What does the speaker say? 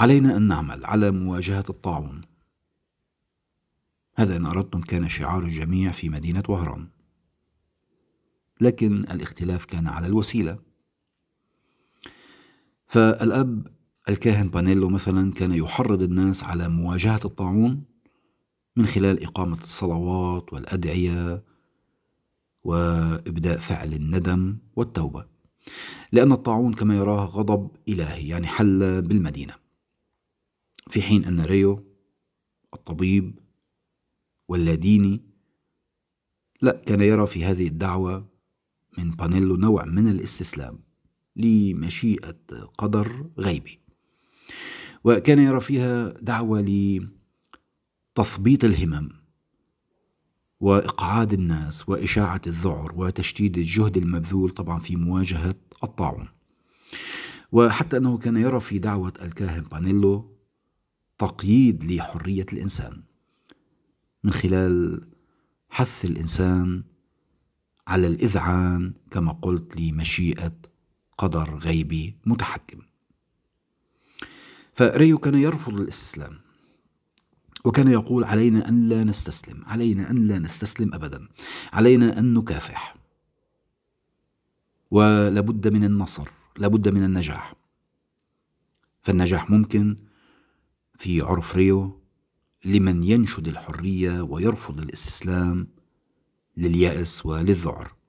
علينا أن نعمل على مواجهة الطاعون هذا إن أردتم كان شعار الجميع في مدينة وهران لكن الاختلاف كان على الوسيلة فالأب الكاهن بانيلو مثلا كان يحرض الناس على مواجهة الطاعون من خلال إقامة الصلوات والأدعية وإبداء فعل الندم والتوبة لأن الطاعون كما يراه غضب إلهي يعني حل بالمدينة في حين أن ريو الطبيب واللاديني لا كان يرى في هذه الدعوة من بانيلو نوع من الاستسلام لمشيئة قدر غيبي وكان يرى فيها دعوة لتثبيط الهمم وإقعاد الناس وإشاعة الذعر وتشديد الجهد المبذول طبعا في مواجهة الطاعون وحتى أنه كان يرى في دعوة الكاهن بانيلو تقييد لحريه الانسان من خلال حث الانسان على الاذعان كما قلت لمشيئه قدر غيبي متحكم فريو كان يرفض الاستسلام وكان يقول علينا ان لا نستسلم علينا ان لا نستسلم ابدا علينا ان نكافح ولابد من النصر لابد من النجاح فالنجاح ممكن في عرف ريو لمن ينشد الحرية ويرفض الاستسلام لليأس وللذعر